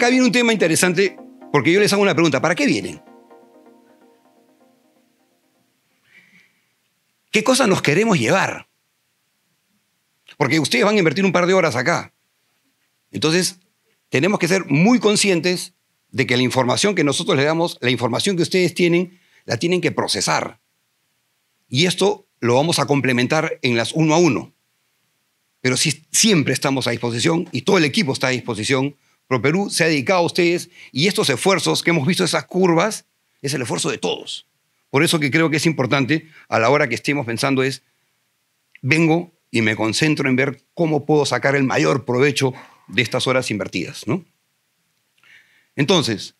Acá viene un tema interesante porque yo les hago una pregunta. ¿Para qué vienen? ¿Qué cosa nos queremos llevar? Porque ustedes van a invertir un par de horas acá. Entonces, tenemos que ser muy conscientes de que la información que nosotros les damos, la información que ustedes tienen, la tienen que procesar. Y esto lo vamos a complementar en las uno a uno. Pero si, siempre estamos a disposición y todo el equipo está a disposición Perú se ha dedicado a ustedes y estos esfuerzos que hemos visto, esas curvas, es el esfuerzo de todos. Por eso que creo que es importante a la hora que estemos pensando es, vengo y me concentro en ver cómo puedo sacar el mayor provecho de estas horas invertidas. Entonces,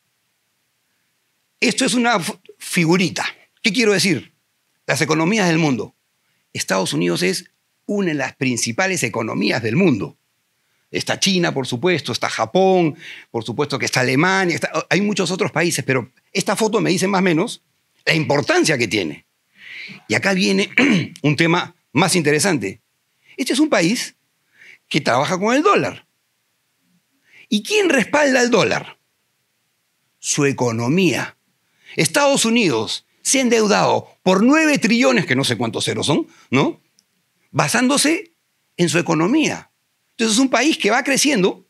esto es una figurita. ¿Qué quiero decir? Las economías del mundo. Estados Unidos es una de las principales economías del mundo. Está China, por supuesto, está Japón, por supuesto que está Alemania, hay muchos otros países, pero esta foto me dice más o menos la importancia que tiene. Y acá viene un tema más interesante. Este es un país que trabaja con el dólar. ¿Y quién respalda el dólar? Su economía. Estados Unidos se ha endeudado por 9 trillones, que no sé cuántos ceros son, ¿no? Basándose en su economía. Entonces es un país que va creciendo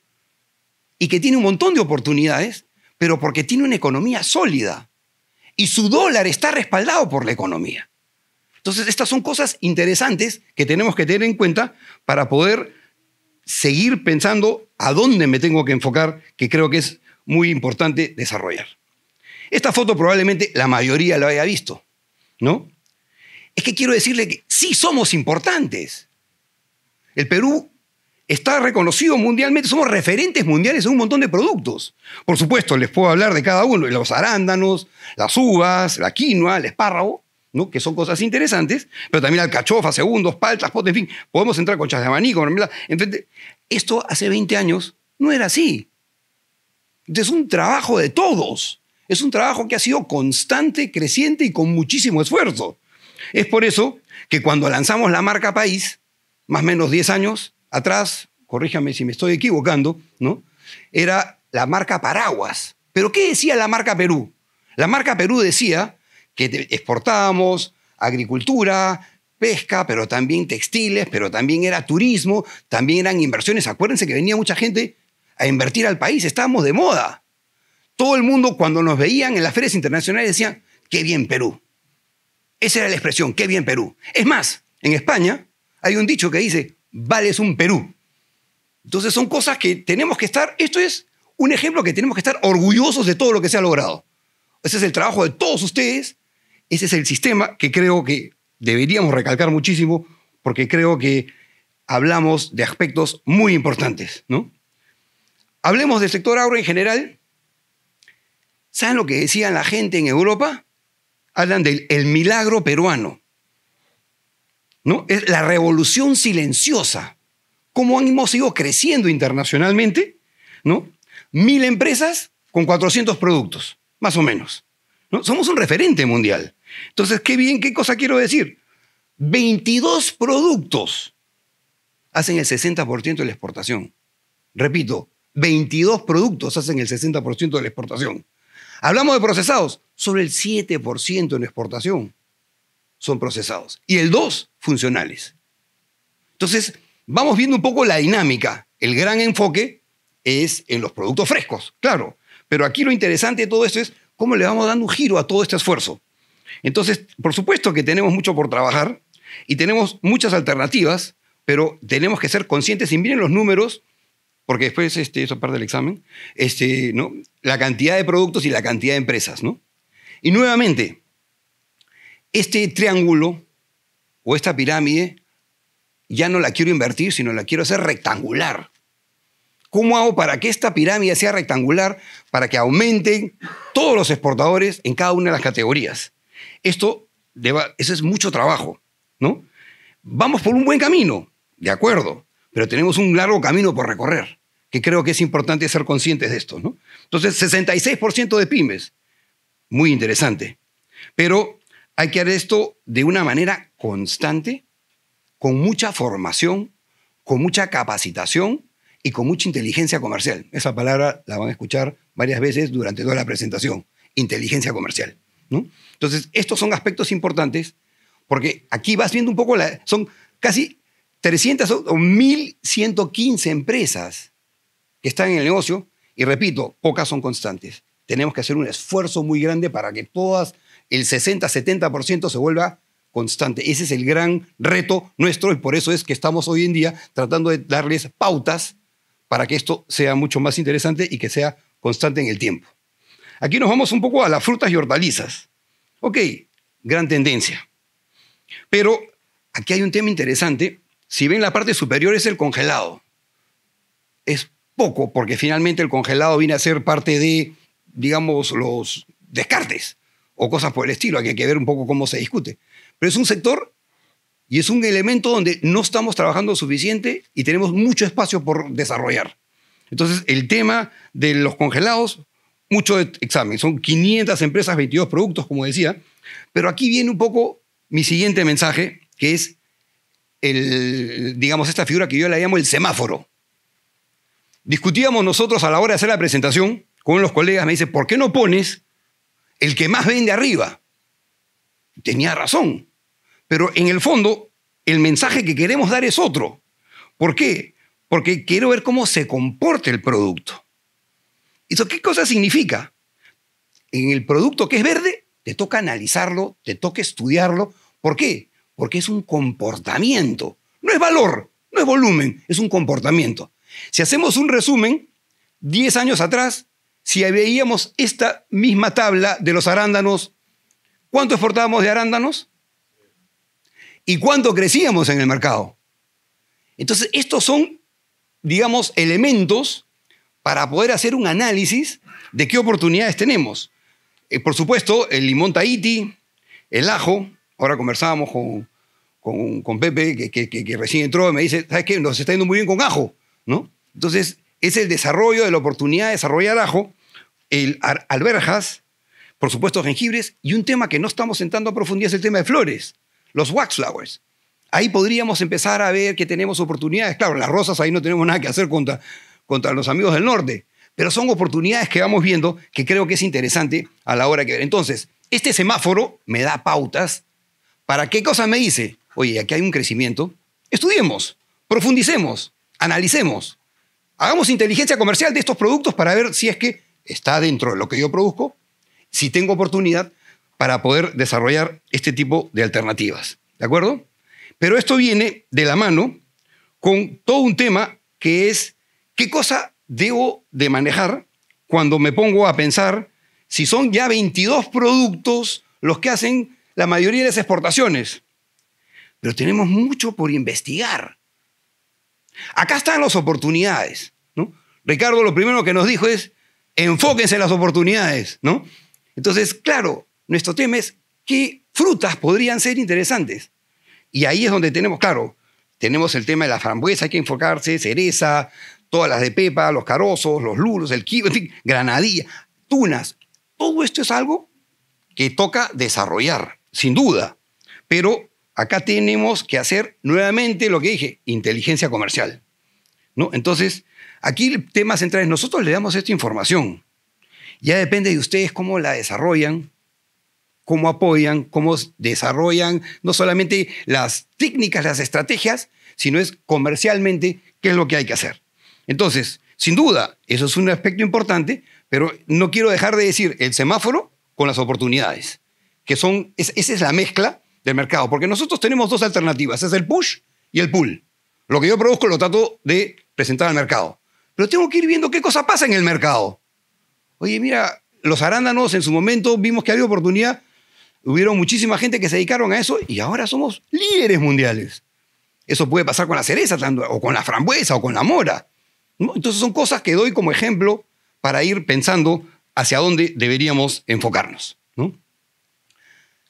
y que tiene un montón de oportunidades, pero porque tiene una economía sólida y su dólar está respaldado por la economía. Entonces estas son cosas interesantes que tenemos que tener en cuenta para poder seguir pensando a dónde me tengo que enfocar, que creo que es muy importante desarrollar. Esta foto probablemente la mayoría la haya visto, ¿no? Es que quiero decirle que sí somos importantes. El Perú está reconocido mundialmente, somos referentes mundiales en un montón de productos. Por supuesto, les puedo hablar de cada uno, los arándanos, las uvas, la quinoa, el espárrago, ¿no? que son cosas interesantes, pero también alcachofa, segundos, paltas, potes, en fin, podemos entrar con conchas de abanico, en fin. Esto hace 20 años no era así. Es un trabajo de todos, es un trabajo que ha sido constante, creciente y con muchísimo esfuerzo. Es por eso que cuando lanzamos la marca País, más o menos 10 años, atrás, corríjame si me estoy equivocando, ¿no? Era la marca Paraguas. Pero ¿qué decía la marca Perú? La marca Perú decía que exportábamos agricultura, pesca, pero también textiles, pero también era turismo, también eran inversiones. Acuérdense que venía mucha gente a invertir al país, estábamos de moda. Todo el mundo cuando nos veían en las ferias internacionales decían, qué bien Perú. Esa era la expresión, qué bien Perú. Es más, en España hay un dicho que dice, vales un Perú. Entonces son cosas que tenemos que estar, esto es un ejemplo que tenemos que estar orgullosos de todo lo que se ha logrado. Ese es el trabajo de todos ustedes, ese es el sistema que creo que deberíamos recalcar muchísimo porque creo que hablamos de aspectos muy importantes, ¿no? Hablemos del sector agro en general. ¿Saben lo que decían la gente en Europa? Hablan del milagro peruano. ¿no? Es la revolución silenciosa. ¿Cómo hemos ido creciendo internacionalmente? Mil empresas con 400 productos, más o menos. Somos un referente mundial. Entonces, qué bien, qué cosa quiero decir. 22 productos hacen el 60% de la exportación. Repito, 22 productos hacen el 60% de la exportación. Hablamos de procesados, sobre el 7% en exportación son procesados y el dos, funcionales. Entonces, vamos viendo un poco la dinámica. El gran enfoque es en los productos frescos, claro, pero aquí lo interesante de todo esto es cómo le vamos dando un giro a todo este esfuerzo. Entonces, por supuesto que tenemos mucho por trabajar y tenemos muchas alternativas, pero tenemos que ser conscientes y miren los números, porque después este, eso parte del examen, este, ¿no? la cantidad de productos y la cantidad de empresas. ¿no? Y nuevamente, este triángulo o esta pirámide ya no la quiero invertir, sino la quiero hacer rectangular. ¿Cómo hago para que esta pirámide sea rectangular, para que aumenten todos los exportadores en cada una de las categorías? Esto, eso es mucho trabajo, ¿no? Vamos por un buen camino, de acuerdo, pero tenemos un largo camino por recorrer, que creo que es importante ser conscientes de esto, ¿no? Entonces, 66% de pymes, muy interesante, pero hay que hacer esto de una manera constante, con mucha formación, con mucha capacitación y con mucha inteligencia comercial. Esa palabra la van a escuchar varias veces durante toda la presentación, inteligencia comercial. ¿no? Entonces, estos son aspectos importantes porque aquí vas viendo un poco, la, son casi 300 o 1.115 empresas que están en el negocio y repito, pocas son constantes. Tenemos que hacer un esfuerzo muy grande para que todas el 60-70% se vuelva constante. Ese es el gran reto nuestro y por eso es que estamos hoy en día tratando de darles pautas para que esto sea mucho más interesante y que sea constante en el tiempo. Aquí nos vamos un poco a las frutas y hortalizas. Ok, gran tendencia. Pero aquí hay un tema interesante. Si ven la parte superior es el congelado. Es poco porque finalmente el congelado viene a ser parte de, digamos, los descartes o cosas por el estilo. hay que ver un poco cómo se discute. Pero es un sector y es un elemento donde no estamos trabajando suficiente y tenemos mucho espacio por desarrollar. Entonces, el tema de los congelados, mucho examen. Son 500 empresas, 22 productos, como decía. Pero aquí viene un poco mi siguiente mensaje, que es, el, digamos, esta figura que yo la llamo el semáforo. Discutíamos nosotros a la hora de hacer la presentación con los colegas, me dice, ¿por qué no pones el que más vende arriba. Tenía razón. Pero en el fondo, el mensaje que queremos dar es otro. ¿Por qué? Porque quiero ver cómo se comporta el producto. ¿Eso qué cosa significa? En el producto que es verde, te toca analizarlo, te toca estudiarlo. ¿Por qué? Porque es un comportamiento. No es valor, no es volumen, es un comportamiento. Si hacemos un resumen, 10 años atrás si veíamos esta misma tabla de los arándanos, ¿cuánto exportábamos de arándanos? ¿Y cuánto crecíamos en el mercado? Entonces, estos son, digamos, elementos para poder hacer un análisis de qué oportunidades tenemos. Eh, por supuesto, el limón Tahiti, el ajo, ahora conversábamos con, Pepe, que, recién entró, y me dice, ¿sabes qué? Nos está yendo muy bien con ajo, ¿no? Entonces, es el desarrollo de la oportunidad de desarrollar ajo el alberjas, por supuesto jengibres, y un tema que no estamos sentando a profundidad es el tema de flores, los waxflowers. Ahí podríamos empezar a ver que tenemos oportunidades. Claro, las rosas ahí no tenemos nada que hacer contra, contra los amigos del norte, pero son oportunidades que vamos viendo que creo que es interesante a la hora que ver. Entonces, este semáforo me da pautas. ¿Para qué cosa me dice? Oye, aquí hay un crecimiento. Estudiemos, profundicemos, analicemos. Hagamos inteligencia comercial de estos productos para ver si es que está dentro de lo que yo produzco, si tengo oportunidad para poder desarrollar este tipo de alternativas. ¿De acuerdo? Pero esto viene de la mano con todo un tema que es qué cosa debo de manejar cuando me pongo a pensar si son ya 22 productos los que hacen la mayoría de las exportaciones. Pero tenemos mucho por investigar. Acá están las oportunidades. ¿no? Ricardo lo primero que nos dijo es, enfóquense en las oportunidades, ¿no? Entonces, claro, nuestro tema es qué frutas podrían ser interesantes. Y ahí es donde tenemos, claro, tenemos el tema de la frambuesa, hay que enfocarse, cereza, todas las de pepa, los carozos, los lulos, el kiwi, granadilla, tunas. Todo esto es algo que toca desarrollar, sin duda. Pero acá tenemos que hacer nuevamente lo que dije, inteligencia comercial. ¿no? Entonces, Aquí el tema central es nosotros le damos esta información. Ya depende de ustedes cómo la desarrollan, cómo apoyan, cómo desarrollan no solamente las técnicas, las estrategias, sino es comercialmente qué es lo que hay que hacer. Entonces, sin duda, eso es un aspecto importante, pero no quiero dejar de decir el semáforo con las oportunidades, que son, esa es la mezcla del mercado, porque nosotros tenemos dos alternativas, es el push y el pull. Lo que yo produzco lo trato de presentar al mercado pero tengo que ir viendo qué cosa pasa en el mercado. Oye, mira, los arándanos en su momento vimos que había oportunidad, hubieron muchísima gente que se dedicaron a eso y ahora somos líderes mundiales. Eso puede pasar con la cereza, o con la frambuesa, o con la mora. Entonces son cosas que doy como ejemplo para ir pensando hacia dónde deberíamos enfocarnos.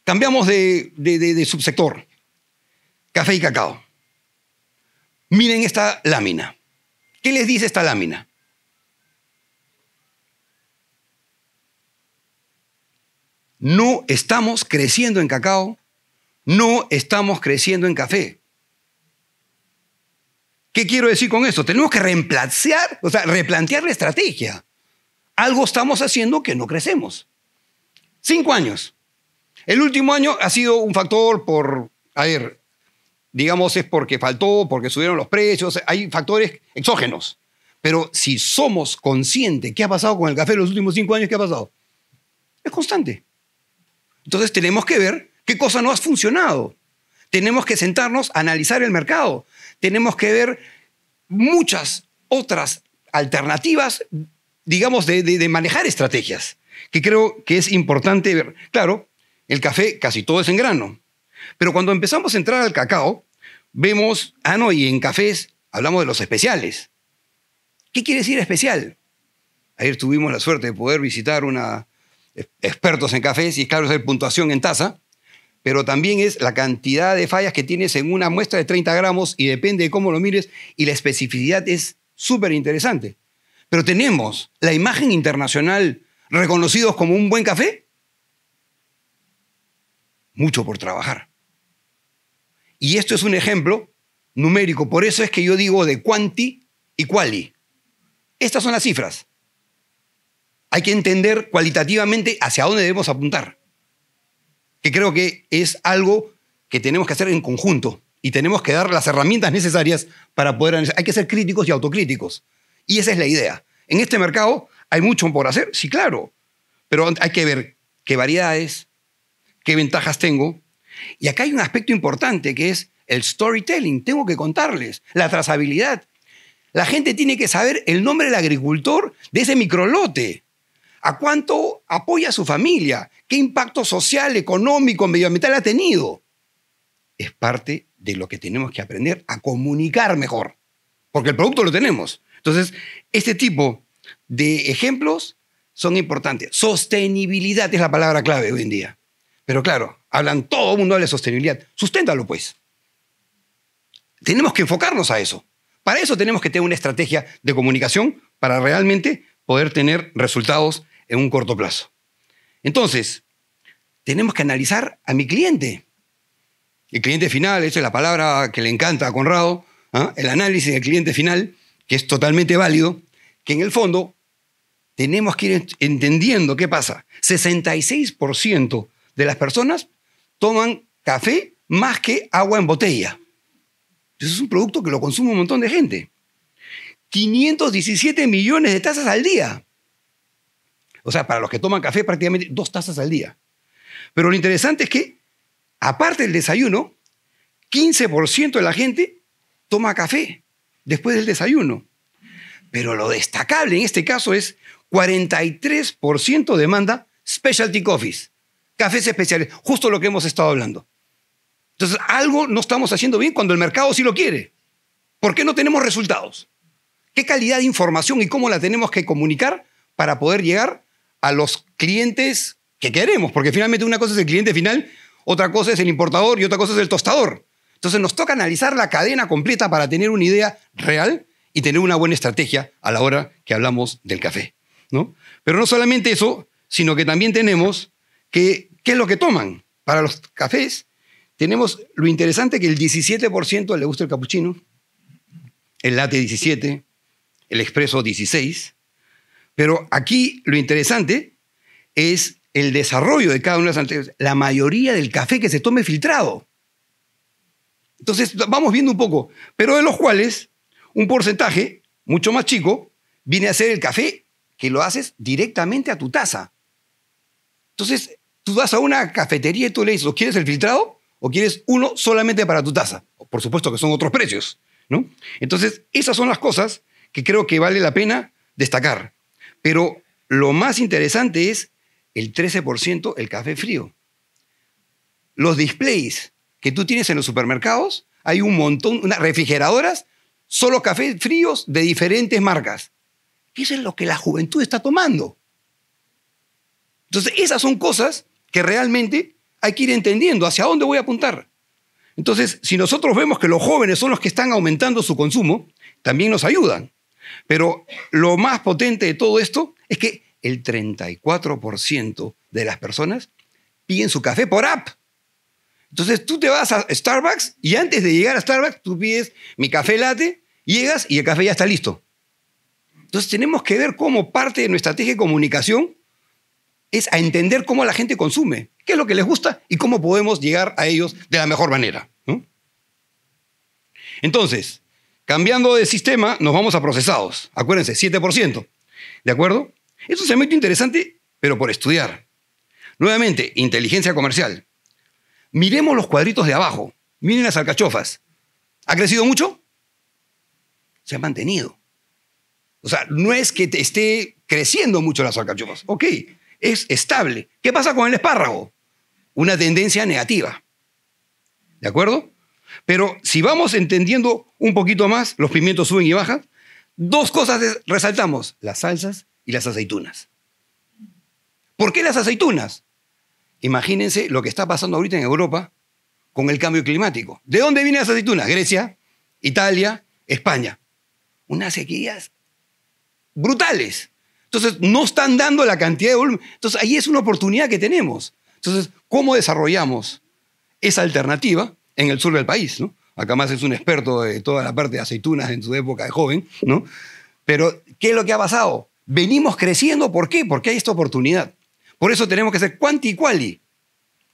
Cambiamos de subsector. Café y cacao. Miren esta lámina. ¿Qué les dice esta lámina? No estamos creciendo en cacao, no estamos creciendo en café. ¿Qué quiero decir con esto? Tenemos que replantear, o sea, replantear la estrategia. Algo estamos haciendo que no crecemos. Cinco años. El último año ha sido un factor por, a ver, digamos, es porque faltó, porque subieron los precios, hay factores exógenos. Pero si somos conscientes qué ha pasado con el café en los últimos cinco años, ¿qué ha pasado? Es constante. Entonces tenemos que ver qué cosa no ha funcionado. Tenemos que sentarnos a analizar el mercado. Tenemos que ver muchas otras alternativas, digamos, de, de manejar estrategias, que creo que es importante ver. Claro, el café casi todo es en grano. Pero cuando empezamos a entrar al cacao, vemos, ah, no, y en cafés hablamos de los especiales. ¿Qué quiere decir especial? Ayer tuvimos la suerte de poder visitar una expertos en cafés y claro, es la puntuación en taza, pero también es la cantidad de fallas que tienes en una muestra de 30 gramos y depende de cómo lo mires y la especificidad es súper interesante. Pero tenemos la imagen internacional reconocidos como un buen café. Mucho por trabajar. Y esto es un ejemplo numérico. Por eso es que yo digo de cuanti y quali. Estas son las cifras. Hay que entender cualitativamente hacia dónde debemos apuntar. Que creo que es algo que tenemos que hacer en conjunto y tenemos que dar las herramientas necesarias para poder Hay que ser críticos y autocríticos. Y esa es la idea. En este mercado hay mucho por hacer, sí, claro. Pero hay que ver qué variedades, qué ventajas tengo, y acá hay un aspecto importante que es el storytelling. Tengo que contarles la trazabilidad. La gente tiene que saber el nombre del agricultor de ese microlote. ¿A cuánto apoya su familia? ¿Qué impacto social, económico, medioambiental ha tenido? Es parte de lo que tenemos que aprender a comunicar mejor, porque el producto lo tenemos. Entonces, este tipo de ejemplos son importantes. Sostenibilidad es la palabra clave hoy en día. Pero claro, hablan todo el mundo de la sostenibilidad. Susténtalo, pues. Tenemos que enfocarnos a eso. Para eso tenemos que tener una estrategia de comunicación para realmente poder tener resultados en un corto plazo. Entonces, tenemos que analizar a mi cliente. El cliente final, esa es la palabra que le encanta a Conrado, ¿ah? el análisis del cliente final, que es totalmente válido, que en el fondo tenemos que ir entendiendo qué pasa. 66% de las personas toman café más que agua en botella. Eso es un producto que lo consume un montón de gente. 517 millones de tazas al día. O sea, para los que toman café prácticamente dos tazas al día. Pero lo interesante es que, aparte del desayuno, 15% de la gente toma café después del desayuno. Pero lo destacable en este caso es 43% demanda specialty coffees cafés especiales, justo lo que hemos estado hablando. Entonces, algo no estamos haciendo bien cuando el mercado sí lo quiere. ¿Por qué no tenemos resultados? ¿Qué calidad de información y cómo la tenemos que comunicar para poder llegar a los clientes que queremos? Porque finalmente una cosa es el cliente final, otra cosa es el importador y otra cosa es el tostador. Entonces nos toca analizar la cadena completa para tener una idea real y tener una buena estrategia a la hora que hablamos del café. ¿no? Pero no solamente eso, sino que también tenemos que ¿Qué es lo que toman? Para los cafés tenemos lo interesante que el 17% le gusta el cappuccino, el latte 17, el expreso 16, pero aquí lo interesante es el desarrollo de cada una de las anteriores, la mayoría del café que se tome filtrado. Entonces, vamos viendo un poco, pero de los cuales un porcentaje mucho más chico viene a ser el café que lo haces directamente a tu taza. Entonces, vas a una cafetería y tú le dices, quieres el filtrado? ¿O quieres uno solamente para tu taza? Por supuesto que son otros precios, ¿no? Entonces, esas son las cosas que creo que vale la pena destacar. Pero lo más interesante es el 13% el café frío. Los displays que tú tienes en los supermercados, hay un montón, unas refrigeradoras, solo café fríos de diferentes marcas. Eso es lo que la juventud está tomando. Entonces, esas son cosas que realmente hay que ir entendiendo hacia dónde voy a apuntar. Entonces, si nosotros vemos que los jóvenes son los que están aumentando su consumo, también nos ayudan. Pero lo más potente de todo esto es que el 34% de las personas piden su café por app. Entonces tú te vas a Starbucks y antes de llegar a Starbucks tú pides mi café latte, llegas y el café ya está listo. Entonces tenemos que ver cómo parte de nuestra estrategia de comunicación es a entender cómo la gente consume, qué es lo que les gusta y cómo podemos llegar a ellos de la mejor manera. Entonces, cambiando de sistema, nos vamos a procesados. Acuérdense, 7%. ¿De acuerdo? Eso Es un interesante, pero por estudiar. Nuevamente, inteligencia comercial. Miremos los cuadritos de abajo. Miren las alcachofas. ¿Ha crecido mucho? Se ha mantenido. O sea, no es que te esté creciendo mucho las alcachofas. Ok, es estable. ¿Qué pasa con el espárrago? Una tendencia negativa. ¿De acuerdo? Pero si vamos entendiendo un poquito más, los pimientos suben y bajan, dos cosas resaltamos, las salsas y las aceitunas. ¿Por qué las aceitunas? Imagínense lo que está pasando ahorita en Europa con el cambio climático. ¿De dónde vienen las aceitunas? Grecia, Italia, España. Unas sequías brutales. Entonces, no están dando la cantidad de volumen. Entonces, ahí es una oportunidad que tenemos. Entonces, ¿cómo desarrollamos esa alternativa en el sur del país? ¿no? Acá más es un experto de toda la parte de aceitunas en su época de joven, ¿no? Pero, ¿qué es lo que ha pasado? Venimos creciendo, ¿por qué? Porque hay esta oportunidad. Por eso tenemos que ser cuanti y quali.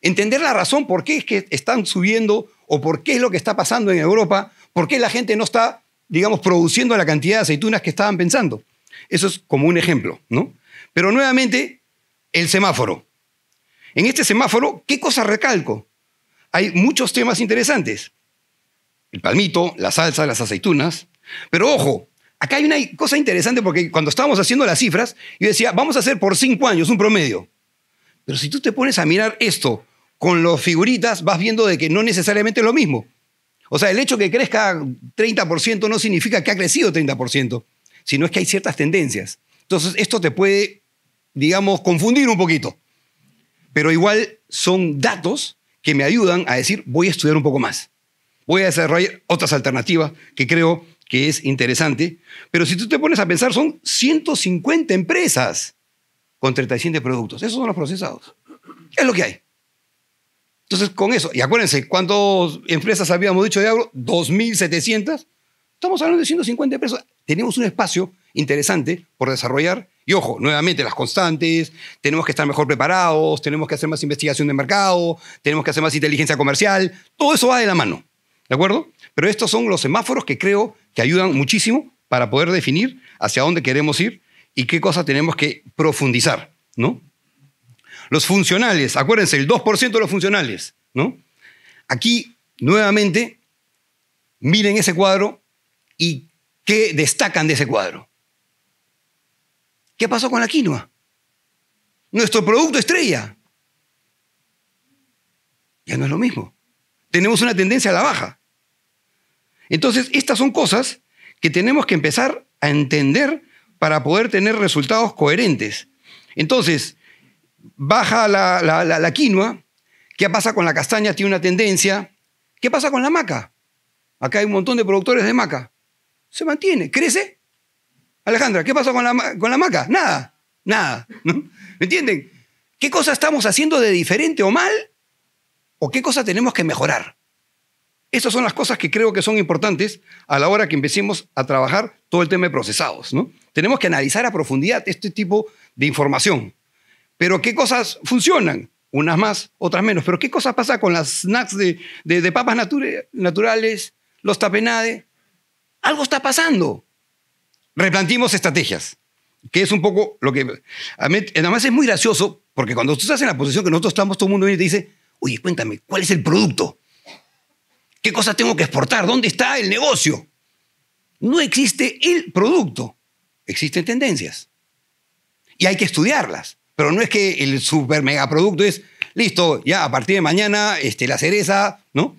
Entender la razón por qué es que están subiendo o por qué es lo que está pasando en Europa, por qué la gente no está, digamos, produciendo la cantidad de aceitunas que estaban pensando. Eso es como un ejemplo, ¿no? Pero nuevamente, el semáforo. En este semáforo, ¿qué cosa recalco? Hay muchos temas interesantes. El palmito, la salsa, las aceitunas. Pero ojo, acá hay una cosa interesante porque cuando estábamos haciendo las cifras, yo decía, vamos a hacer por cinco años un promedio. Pero si tú te pones a mirar esto con las figuritas, vas viendo de que no necesariamente es lo mismo. O sea, el hecho que crezca 30% no significa que ha crecido 30% sino es que hay ciertas tendencias. Entonces, esto te puede, digamos, confundir un poquito, pero igual son datos que me ayudan a decir, voy a estudiar un poco más, voy a desarrollar otras alternativas que creo que es interesante, pero si tú te pones a pensar, son 150 empresas con 37 productos, esos son los procesados, es lo que hay. Entonces, con eso, y acuérdense, ¿cuántas empresas habíamos dicho de agro? 2.700. Estamos hablando de 150 empresas tenemos un espacio interesante por desarrollar. Y ojo, nuevamente las constantes, tenemos que estar mejor preparados, tenemos que hacer más investigación de mercado, tenemos que hacer más inteligencia comercial, todo eso va de la mano, ¿de acuerdo? Pero estos son los semáforos que creo que ayudan muchísimo para poder definir hacia dónde queremos ir y qué cosas tenemos que profundizar, ¿no? Los funcionales, acuérdense, el 2% de los funcionales, ¿no? Aquí, nuevamente, miren ese cuadro y que destacan de ese cuadro. ¿Qué pasó con la quinoa? Nuestro producto estrella. Ya no es lo mismo. Tenemos una tendencia a la baja. Entonces, estas son cosas que tenemos que empezar a entender para poder tener resultados coherentes. Entonces, baja la, la quinoa, ¿qué pasa con la castaña? Tiene una tendencia. ¿Qué pasa con la maca? Acá hay un montón de productores de maca se mantiene, crece. Alejandra, ¿qué pasó con la, con la maca? Nada, nada. ¿Me entienden? ¿Qué cosa estamos haciendo de diferente o mal? ¿O qué cosa tenemos que mejorar? Esas son las cosas que creo que son importantes a la hora que empecemos a trabajar todo el tema de procesados. ¿no? Tenemos que analizar a profundidad este tipo de información. Pero ¿qué cosas funcionan? Unas más, otras menos. Pero ¿qué cosa pasa con las snacks de, papas naturales, los tapenade? algo está pasando. Replantimos estrategias, que es un poco lo que... Además es muy gracioso, porque cuando tú estás en la posición que nosotros estamos, todo el mundo viene y te dice, oye, cuéntame, ¿cuál es el producto? ¿Qué cosas tengo que exportar? ¿Dónde está el negocio? No existe el producto, existen tendencias. Y hay que estudiarlas. Pero no es que el super mega producto es, listo, ya a partir de mañana, este, la cereza, ¿no?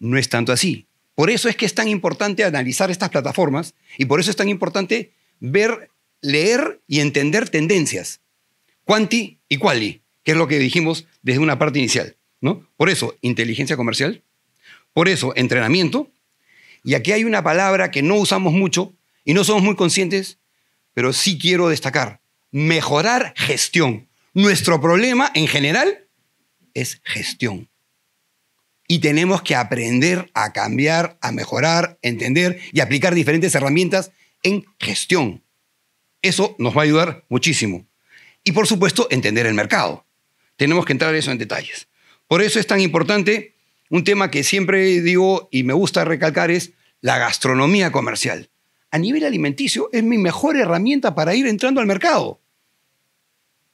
No es tanto así. Por eso es que es tan importante analizar estas plataformas y por eso es tan importante ver, leer y entender tendencias. Quanti y quali, que es lo que dijimos desde una parte inicial. ¿no? Por eso, inteligencia comercial. Por eso, entrenamiento. Y aquí hay una palabra que no usamos mucho y no somos muy conscientes, pero sí quiero destacar. Mejorar gestión. Nuestro problema en general es gestión y tenemos que aprender a cambiar, a mejorar, entender y aplicar diferentes herramientas en gestión. Eso nos va a ayudar muchísimo. Y por supuesto, entender el mercado. Tenemos que entrar eso en detalles. Por eso es tan importante un tema que siempre digo y me gusta recalcar es la gastronomía comercial. A nivel alimenticio es mi mejor herramienta para ir entrando al mercado.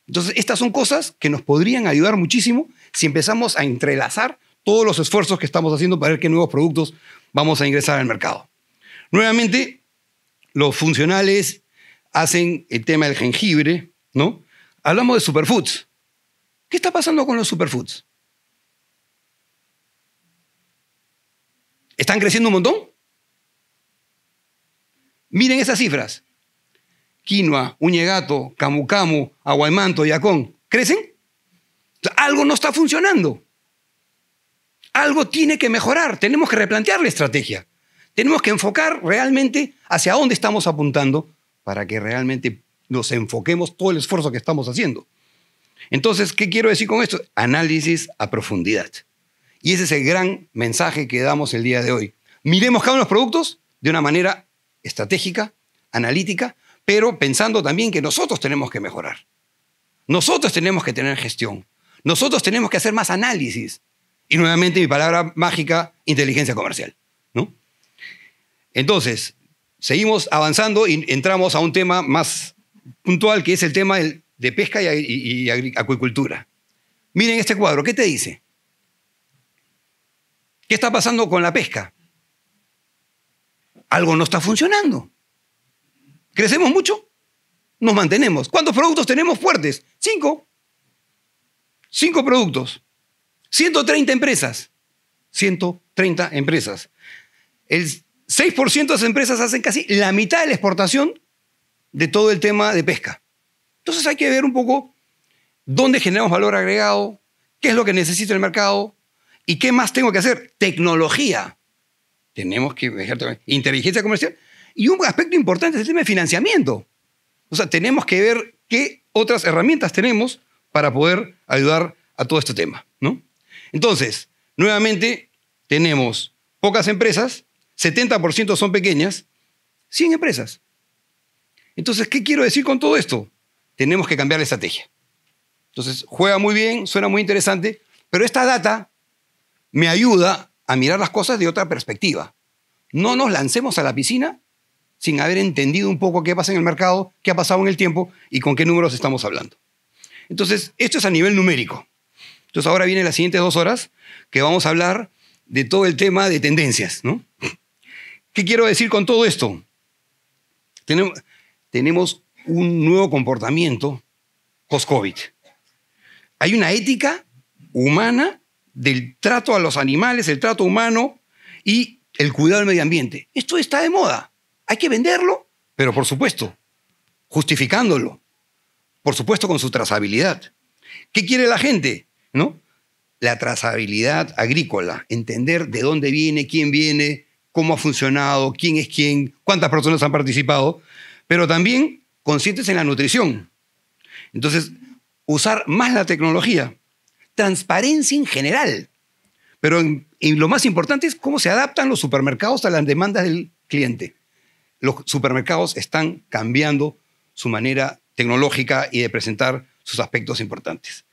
Entonces, estas son cosas que nos podrían ayudar muchísimo si empezamos a entrelazar todos los esfuerzos que estamos haciendo para ver qué nuevos productos vamos a ingresar al mercado. Nuevamente, los funcionales hacen el tema del jengibre, ¿no? Hablamos de superfoods. ¿Qué está pasando con los superfoods? ¿Están creciendo un montón? Miren esas cifras. Quinoa, uñegato, camu camu, aguaymanto, yacón. ¿Crecen? algo no está funcionando algo tiene que mejorar, tenemos que replantear la estrategia, tenemos que enfocar realmente hacia dónde estamos apuntando para que realmente nos enfoquemos todo el esfuerzo que estamos haciendo. Entonces, ¿qué quiero decir con esto? Análisis a profundidad. Y ese es el gran mensaje que damos el día de hoy. Miremos cada uno de los productos de una manera estratégica, analítica, pero pensando también que nosotros tenemos que mejorar. Nosotros tenemos que tener gestión. Nosotros tenemos que hacer más análisis. Y nuevamente mi palabra mágica, inteligencia comercial. ¿no? Entonces, seguimos avanzando y entramos a un tema más puntual, que es el tema de pesca y, y acuicultura. Miren este cuadro, ¿qué te dice? ¿Qué está pasando con la pesca? Algo no está funcionando. ¿Crecemos mucho? Nos mantenemos. ¿Cuántos productos tenemos fuertes? Cinco. Cinco productos. 130 empresas. 130 empresas. El 6% de las empresas hacen casi la mitad de la exportación de todo el tema de pesca. Entonces hay que ver un poco dónde generamos valor agregado, qué es lo que necesita el mercado y qué más tengo que hacer. Tecnología. Tenemos que dejar Inteligencia comercial. Y un aspecto importante es el tema de financiamiento. O sea, tenemos que ver qué otras herramientas tenemos para poder ayudar a todo este tema, ¿no? Entonces, nuevamente, tenemos pocas empresas, 70% son pequeñas, 100 empresas. Entonces, ¿qué quiero decir con todo esto? Tenemos que cambiar la estrategia. Entonces, juega muy bien, suena muy interesante, pero esta data me ayuda a mirar las cosas de otra perspectiva. No nos lancemos a la piscina sin haber entendido un poco qué pasa en el mercado, qué ha pasado en el tiempo y con qué números estamos hablando. Entonces, esto es a nivel numérico. Entonces ahora vienen las siguientes dos horas que vamos a hablar de todo el tema de tendencias, ¿no? ¿Qué quiero decir con todo esto? Tenemos, tenemos un nuevo comportamiento post-COVID. Hay una ética humana del trato a los animales, el trato humano y el cuidado del medio ambiente. Esto está de moda. Hay que venderlo, pero por supuesto, justificándolo. Por supuesto, con su trazabilidad. ¿Qué quiere la gente? ¿no? La trazabilidad agrícola, entender de dónde viene, quién viene, cómo ha funcionado, quién es quién, cuántas personas han participado, pero también conscientes en la nutrición. Entonces, usar más la tecnología, transparencia en general, pero lo más importante es cómo se adaptan los supermercados a las demandas del cliente. Los supermercados están cambiando su manera tecnológica y de presentar sus aspectos importantes.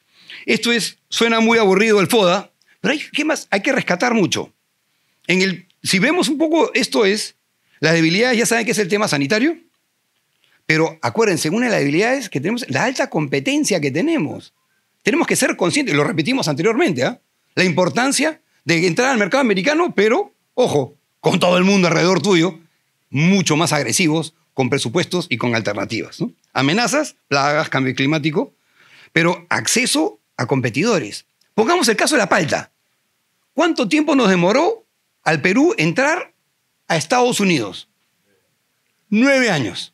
Esto es, suena muy aburrido el FODA, pero hay, más? hay que rescatar mucho. En el, si vemos un poco, esto es, las debilidades ya saben que es el tema sanitario, pero acuérdense, una de las debilidades que tenemos, la alta competencia que tenemos. Tenemos que ser conscientes, lo repetimos anteriormente, ¿ah? la importancia de entrar al mercado americano, pero, ojo, con todo el mundo alrededor tuyo, mucho más agresivos, con presupuestos y con alternativas. Amenazas, plagas, cambio climático, pero acceso a competidores. Pongamos el caso de la palta. ¿Cuánto tiempo nos demoró al Perú entrar a Estados Unidos? Nueve años.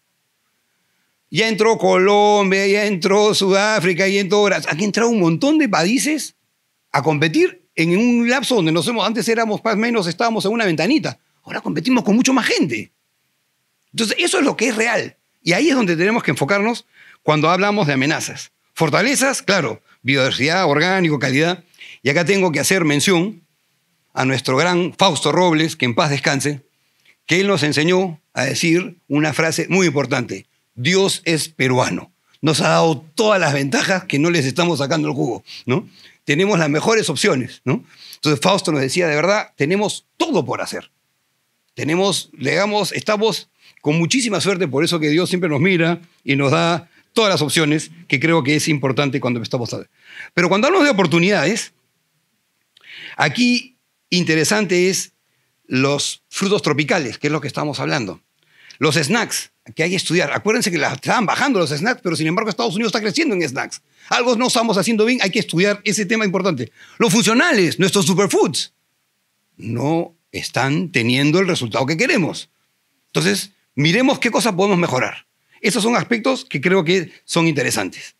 Ya entró Colombia, ya entró Sudáfrica, ya entró Brasil. Aquí entrado un montón de países a competir en un lapso donde nos antes éramos más o menos, estábamos en una ventanita. Ahora competimos con mucho más gente. Entonces, eso es lo que es real. Y ahí es donde tenemos que enfocarnos cuando hablamos de amenazas. Fortalezas, claro, biodiversidad, orgánico, calidad. Y acá tengo que hacer mención a nuestro gran Fausto Robles, que en paz descanse, que él nos enseñó a decir una frase muy importante. Dios es peruano. Nos ha dado todas las ventajas que no les estamos sacando el jugo, ¿no? Tenemos las mejores opciones, ¿no? Entonces Fausto nos decía, de verdad, tenemos todo por hacer. Tenemos, digamos, estamos con muchísima suerte, por eso que Dios siempre nos mira y nos da todas las opciones, que creo que es importante cuando estamos... hablando Pero cuando hablamos de oportunidades, aquí interesante es los frutos tropicales, que es lo que estamos hablando. Los snacks, que hay que estudiar. Acuérdense que la, estaban bajando los snacks, pero sin embargo Estados Unidos está creciendo en snacks. Algo no estamos haciendo bien, hay que estudiar ese tema importante. Los funcionales, nuestros superfoods, no están teniendo el resultado que queremos. Entonces, miremos qué cosas podemos mejorar. Esos son aspectos que creo que son interesantes.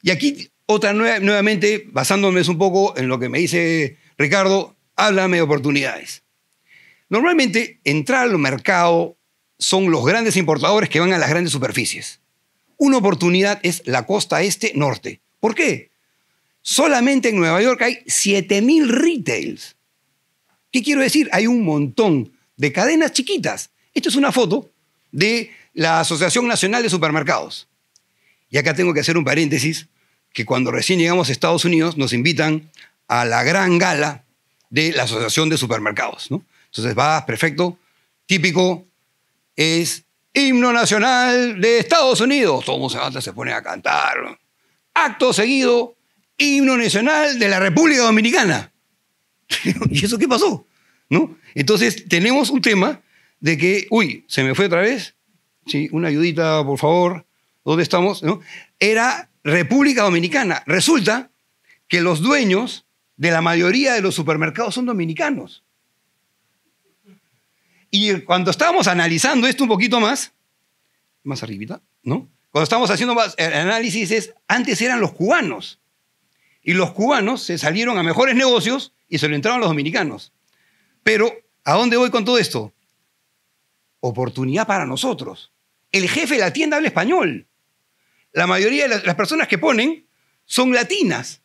Y aquí otra nuevamente, basándome un poco en lo que me dice Ricardo, háblame de oportunidades. Normalmente entrar al mercado son los grandes importadores que van a las grandes superficies. Una oportunidad es la costa este-norte. ¿Por qué? Solamente en Nueva York hay 7.000 retails. ¿Qué quiero decir? Hay un montón de cadenas chiquitas. Esto es una foto de la Asociación Nacional de Supermercados. Y acá tengo que hacer un paréntesis, que cuando recién llegamos a Estados Unidos nos invitan a la gran gala de la Asociación de Supermercados. ¿no? Entonces vas, perfecto, típico, es himno nacional de Estados Unidos. Todo el mundo se pone a cantar. Acto seguido, himno nacional de la República Dominicana. ¿Y eso qué pasó? ¿No? Entonces tenemos un tema de que, uy, se me fue otra vez, ¿sí? una ayudita, por favor, ¿dónde estamos? Era República Dominicana. Resulta que los dueños de la mayoría de los supermercados son dominicanos. Y cuando estábamos analizando esto un poquito más, más arribita, ¿no? Cuando estábamos haciendo más eh, análisis es, antes eran los cubanos. Y los cubanos se salieron a mejores negocios y se lo entraron los dominicanos. Pero, ¿a dónde voy con todo esto? Oportunidad para nosotros el jefe de la tienda habla español. La mayoría de las personas que ponen son latinas.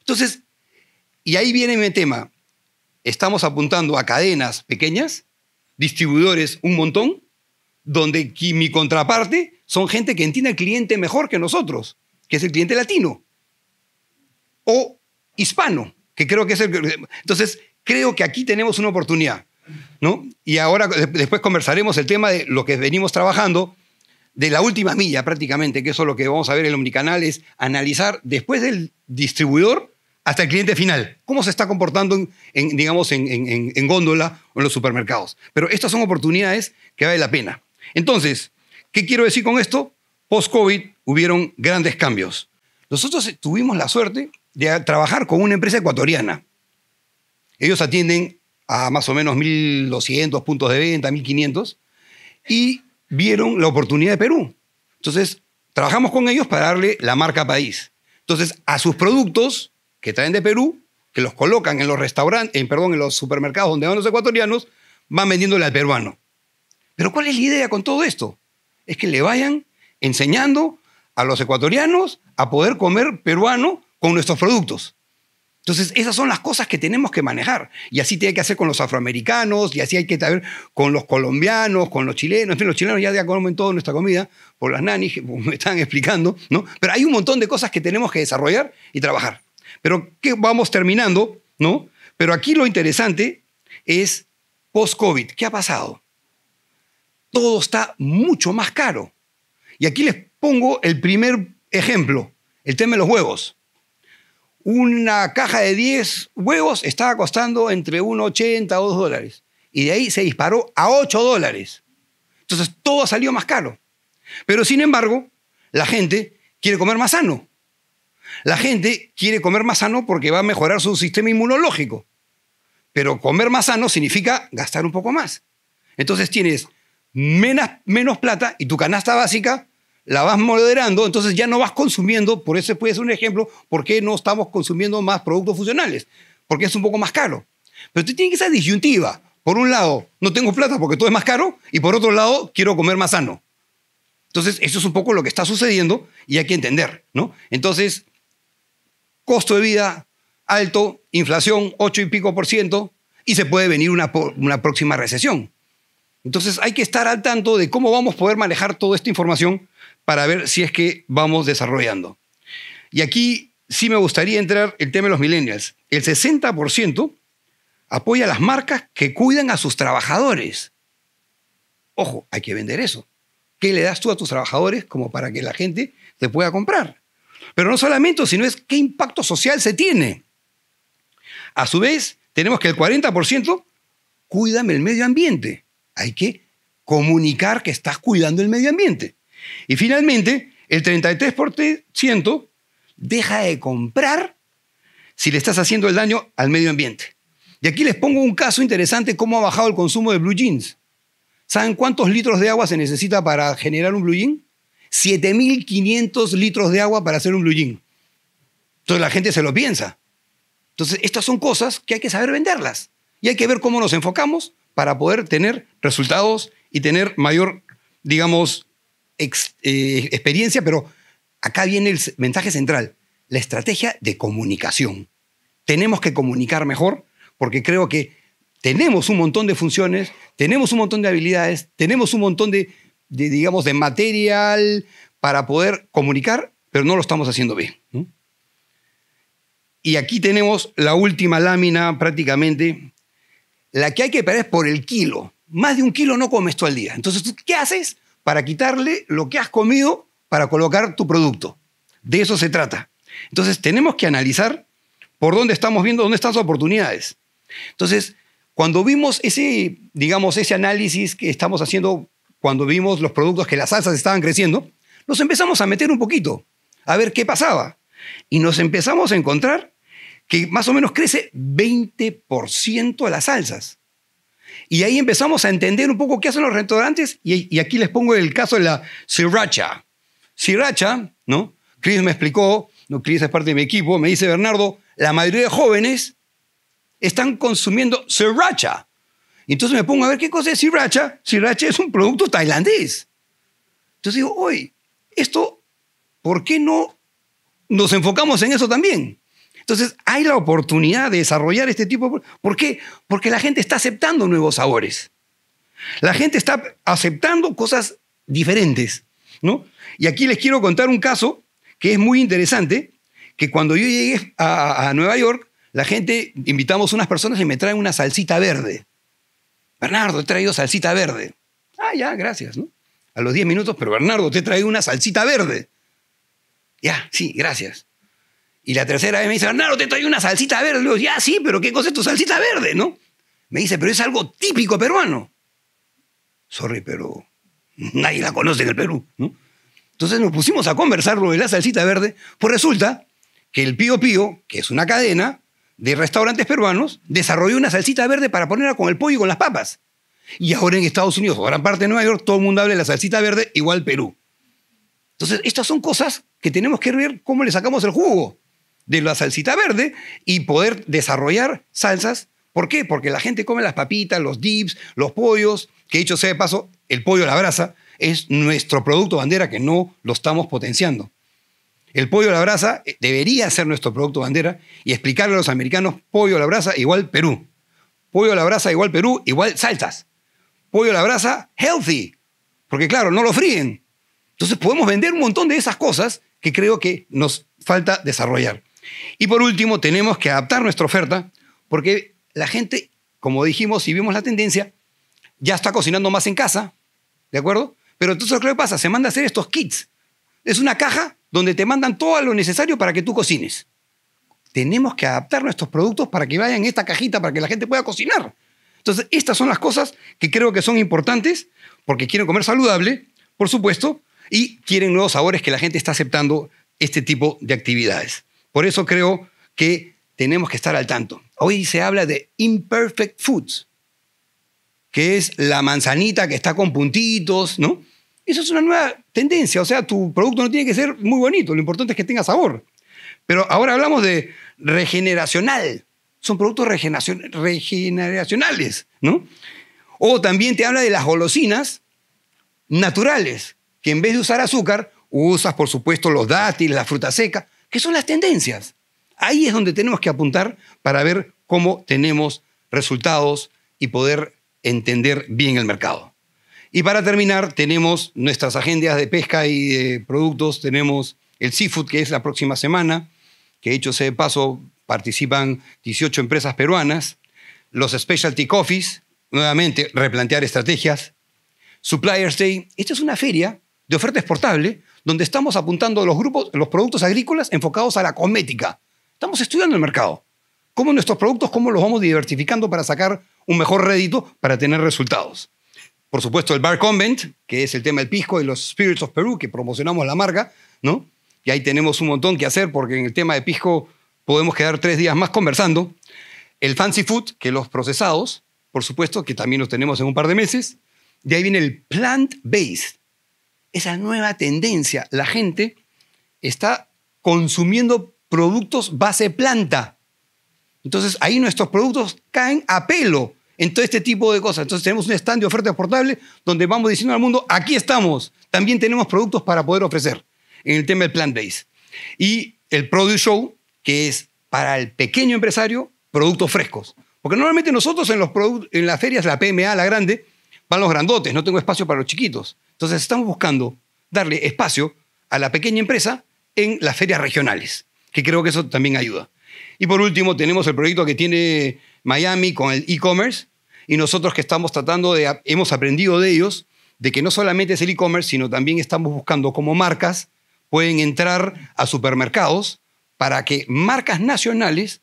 Entonces, y ahí viene mi tema. Estamos apuntando a cadenas pequeñas, distribuidores un montón, donde mi contraparte son gente que entiende al cliente mejor que nosotros, que es el cliente latino o hispano, que creo que es el... Entonces, creo que aquí tenemos una oportunidad. ¿no? Y ahora después conversaremos el tema de lo que venimos trabajando, de la última milla prácticamente, que eso es lo que vamos a ver en el omnicanal, es analizar después del distribuidor hasta el cliente final, cómo se está comportando en, digamos, en, góndola o en los supermercados. Pero estas son oportunidades que vale la pena. Entonces, ¿qué quiero decir con esto? Post-COVID hubieron grandes cambios. Nosotros tuvimos la suerte de trabajar con una empresa ecuatoriana. Ellos atienden a más o menos 1.200 puntos de venta, 1.500, y vieron la oportunidad de Perú. Entonces, trabajamos con ellos para darle la marca país. Entonces, a sus productos que traen de Perú, que los colocan en los restaurantes, perdón, en los supermercados donde van los ecuatorianos, van vendiéndole al peruano. Pero ¿cuál es la idea con todo esto? Es que le vayan enseñando a los ecuatorianos a poder comer peruano con nuestros productos. Entonces, esas son las cosas que tenemos que manejar. Y así tiene que hacer con los afroamericanos, y así hay que saber con los colombianos, con los chilenos. los chilenos ya, ya comen toda nuestra comida por las nanis, me están explicando, ¿no? Pero hay un montón de cosas que tenemos que desarrollar y trabajar. Pero vamos terminando, ¿no? Pero aquí lo interesante es post-COVID. ¿Qué ha pasado? Todo está mucho más caro. Y aquí les pongo el primer ejemplo, el tema de los huevos una caja de 10 huevos estaba costando entre 1,80 a 2 dólares. Y de ahí se disparó a 8 dólares. Entonces todo salió más caro. Pero sin embargo, la gente quiere comer más sano. La gente quiere comer más sano porque va a mejorar su sistema inmunológico. Pero comer más sano significa gastar un poco más. Entonces tienes menos, menos plata y tu canasta básica la vas moderando, entonces ya no vas consumiendo, por eso puede ser un ejemplo, por qué no estamos consumiendo más productos funcionales, porque es un poco más caro. Pero tú tienes esa disyuntiva. Por un lado, no tengo plata porque todo es más caro, y por otro lado, quiero comer más sano. Entonces, eso es un poco lo que está sucediendo y hay que entender, ¿no? Entonces, costo de vida alto, inflación 8 y pico por ciento, y se puede venir una próxima recesión. Entonces, hay que estar al tanto de cómo vamos a poder manejar toda esta información para ver si es que vamos desarrollando. Y aquí sí me gustaría entrar el tema de los millennials. El 60% apoya las marcas que cuidan a sus trabajadores. Ojo, hay que vender eso. ¿Qué le das tú a tus trabajadores como para que la gente te pueda comprar? Pero no solamente, sino es qué impacto social se tiene. A su vez, tenemos que el 40% cuídame el medio ambiente. Hay que comunicar que estás cuidando el medio ambiente. Y finalmente, el 33% deja de comprar si le estás haciendo el daño al medio ambiente. Y aquí les pongo un caso interesante, cómo ha bajado el consumo de blue jeans. ¿Saben cuántos litros de agua se necesita para generar un blue jean? 7.500 litros de agua para hacer un blue jean. Entonces la gente se lo piensa. Entonces, estas son cosas que hay que saber venderlas. Y hay que ver cómo nos enfocamos para poder tener resultados y tener mayor, digamos, eh, experiencia, pero acá viene el mensaje central, la estrategia de comunicación. Tenemos que comunicar mejor porque creo que tenemos un montón de funciones, tenemos un montón de habilidades, tenemos un montón de, digamos, de material para poder comunicar, pero no lo estamos haciendo bien. Y aquí tenemos la última lámina prácticamente, la que hay que pagar es por el kilo. Más de un kilo no comes tú al día. Entonces, ¿qué haces? para quitarle lo que has comido para colocar tu producto. De eso se trata. Entonces tenemos que analizar por dónde estamos viendo, dónde están las oportunidades. Entonces, cuando vimos ese, digamos, ese análisis que estamos haciendo, cuando vimos los productos que las salsas estaban creciendo, nos empezamos a meter un poquito, a ver qué pasaba. Y nos empezamos a encontrar que más o menos crece 20% las salsas. Y ahí empezamos a entender un poco qué hacen los restaurantes. Y, aquí les pongo el caso de la sriracha. Sriracha, ¿no? Chris me explicó, no, Chris es parte de mi equipo, me dice Bernardo, la mayoría de jóvenes están consumiendo sriracha. Entonces me pongo a ver qué cosa es sriracha. Sriracha es un producto tailandés. Entonces digo, hoy, esto, ¿por qué no nos enfocamos en eso también? Entonces, hay la oportunidad de desarrollar este tipo de... ¿Por qué? Porque la gente está aceptando nuevos sabores. La gente está aceptando cosas diferentes, ¿no? Y aquí les quiero contar un caso que es muy interesante, que cuando yo llegué a, Nueva York, la gente, invitamos a unas personas y me traen una salsita verde. Bernardo, he traído salsita verde. Ah, ya, gracias, A los 10 minutos, pero Bernardo, te he traído una salsita verde. Ya, sí, gracias. Y la tercera vez me dice, Bernardo, te traigo una salsita verde. Le digo, ya sí, pero ¿qué cosa es tu salsita verde? ¿No? Me dice, pero es algo típico peruano. Sorry, pero nadie la conoce en el Perú. ¿no? Entonces nos pusimos a conversar lo de la salsita verde, pues resulta que el Pío Pío, que es una cadena de restaurantes peruanos, desarrolló una salsita verde para ponerla con el pollo y con las papas. Y ahora en Estados Unidos, o gran parte de Nueva York, todo el mundo habla de la salsita verde, igual Perú. Entonces, estas son cosas que tenemos que ver cómo le sacamos el jugo de la salsita verde y poder desarrollar salsas. ¿Por qué? Porque la gente come las papitas, los dips, los pollos, que dicho sea de paso, el pollo a la brasa es nuestro producto bandera que no lo estamos potenciando. El pollo a la brasa eh, debería ser nuestro producto bandera y explicarle a los americanos pollo a la brasa igual Perú. Pollo a la brasa igual Perú, igual salsas. Pollo a la brasa healthy, porque claro, no lo fríen. Entonces podemos vender un montón de esas cosas que creo que nos falta desarrollar. Y por último, tenemos que adaptar nuestra oferta porque la gente, como dijimos, y vimos la tendencia, ya está cocinando más en casa, ¿de acuerdo? Pero entonces, ¿qué pasa? Se manda a hacer estos kits. Es una caja donde te mandan todo lo necesario para que tú cocines. Tenemos que adaptar nuestros productos para que vayan en esta cajita, para que la gente pueda cocinar. Entonces, estas son las cosas que creo que son importantes porque quieren comer saludable, por supuesto, y quieren nuevos sabores que la gente está aceptando este tipo de actividades. Por eso creo que tenemos que estar al tanto. Hoy se habla de imperfect foods, que es la manzanita que está con puntitos, ¿no? Eso es una nueva tendencia, o sea, tu producto no tiene que ser muy bonito, lo importante es que tenga sabor. Pero ahora hablamos de regeneracional, son productos regeneracionales, ¿no? O también te habla de las golosinas naturales, que en vez de usar azúcar, usas, por supuesto, los dátiles, la fruta seca, que son las tendencias. Ahí es donde tenemos que apuntar para ver cómo tenemos resultados y poder entender bien el mercado. Y para terminar, tenemos nuestras agendas de pesca y de productos. Tenemos el Seafood, que es la próxima semana, que hecho ese de paso, participan 18 empresas peruanas. Los Specialty Coffees, nuevamente, replantear estrategias. Suppliers Day, esta es una feria de oferta exportable donde estamos apuntando los grupos, los productos agrícolas enfocados a la cosmética. Estamos estudiando el mercado. Cómo nuestros productos, cómo los vamos diversificando para sacar un mejor rédito, para tener resultados. Por supuesto, el Bar Convent, que es el tema del pisco y los Spirits of Peru, que promocionamos la marca, ¿no? Y ahí tenemos un montón que hacer porque en el tema de pisco podemos quedar tres días más conversando. El Fancy Food, que los procesados, por supuesto, que también los tenemos en un par de meses. De ahí viene el Plant Based, esa nueva tendencia. La gente está consumiendo productos base planta. Entonces ahí nuestros productos caen a pelo en todo este tipo de cosas. Entonces tenemos un stand de oferta portable donde vamos diciendo al mundo, aquí estamos, también tenemos productos para poder ofrecer en el tema del plant base Y el Produce Show, que es para el pequeño empresario, productos frescos. Porque normalmente nosotros en, los en las ferias, la PMA, la grande, van los grandotes, no tengo espacio para los chiquitos. Entonces estamos buscando darle espacio a la pequeña empresa en las ferias regionales, que creo que eso también ayuda. Y por último, tenemos el proyecto que tiene Miami con el e-commerce y nosotros que estamos tratando de, hemos aprendido de ellos, de que no solamente es el e-commerce, sino también estamos buscando cómo marcas pueden entrar a supermercados para que marcas nacionales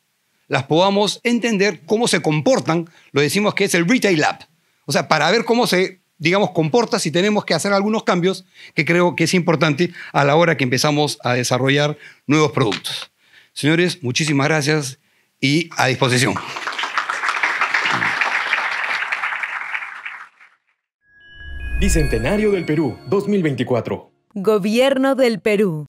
las podamos entender cómo se comportan, lo decimos que es el Retail Lab, o sea, para ver cómo se digamos, comporta si tenemos que hacer algunos cambios que creo que es importante a la hora que empezamos a desarrollar nuevos productos. Señores, muchísimas gracias y a disposición. Bicentenario del Perú, 2024. Gobierno del Perú.